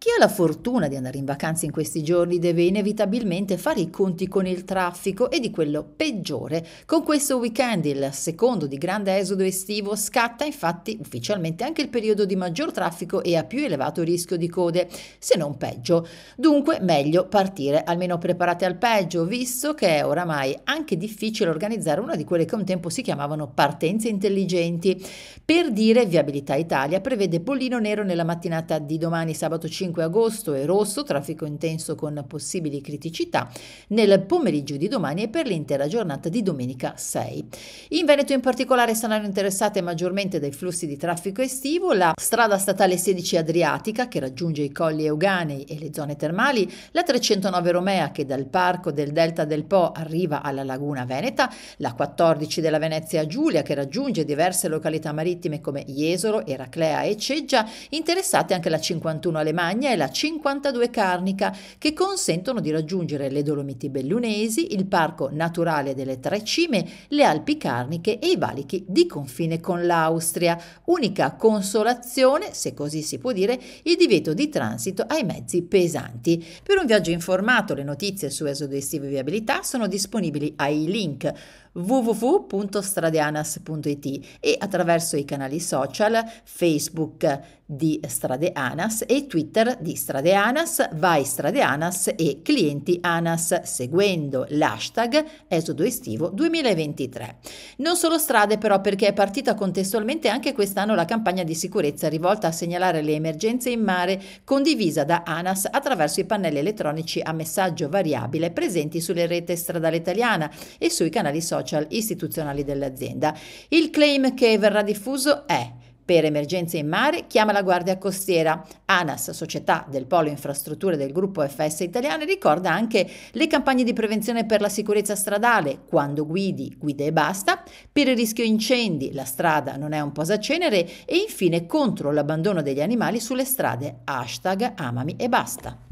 Chi ha la fortuna di andare in vacanza in questi giorni deve inevitabilmente fare i conti con il traffico e di quello peggiore. Con questo weekend, il secondo di grande esodo estivo, scatta infatti ufficialmente anche il periodo di maggior traffico e a più elevato rischio di code, se non peggio. Dunque meglio partire almeno preparate al peggio, visto che è oramai anche difficile organizzare una di quelle che un tempo si chiamavano partenze intelligenti. Per dire Viabilità Italia prevede bollino nero nella mattinata di domani sabato 5 5 agosto è rosso, traffico intenso con possibili criticità nel pomeriggio di domani e per l'intera giornata di domenica 6. In Veneto in particolare saranno interessate maggiormente dai flussi di traffico estivo la strada statale 16 Adriatica che raggiunge i colli Euganei e le zone termali, la 309 Romea che dal parco del Delta del Po arriva alla laguna Veneta, la 14 della Venezia Giulia che raggiunge diverse località marittime come Jesolo, Eraclea e Ceggia, interessate anche la 51 Alemagna montagna e la 52 Carnica che consentono di raggiungere le Dolomiti Bellunesi, il Parco Naturale delle Tre Cime, le Alpi Carniche e i valichi di confine con l'Austria. Unica consolazione, se così si può dire, il divieto di transito ai mezzi pesanti. Per un viaggio informato le notizie su Esodo Estivo e Viabilità sono disponibili ai link www.stradeanas.it e attraverso i canali social Facebook di Stradeanas e Twitter di Stradeanas, Vai Stradeanas e Clienti Anas seguendo l'hashtag Esodo Estivo 2023. Non solo strade però perché è partita contestualmente anche quest'anno la campagna di sicurezza rivolta a segnalare le emergenze in mare condivisa da Anas attraverso i pannelli elettronici a messaggio variabile presenti sulle rete stradale italiana e sui canali social social istituzionali dell'azienda. Il claim che verrà diffuso è per emergenze in mare chiama la Guardia Costiera. ANAS, società del Polo Infrastrutture del gruppo FS Italiane, ricorda anche le campagne di prevenzione per la sicurezza stradale, quando guidi, guida e basta, per il rischio incendi, la strada non è un posacenere e infine contro l'abbandono degli animali sulle strade, hashtag amami e basta.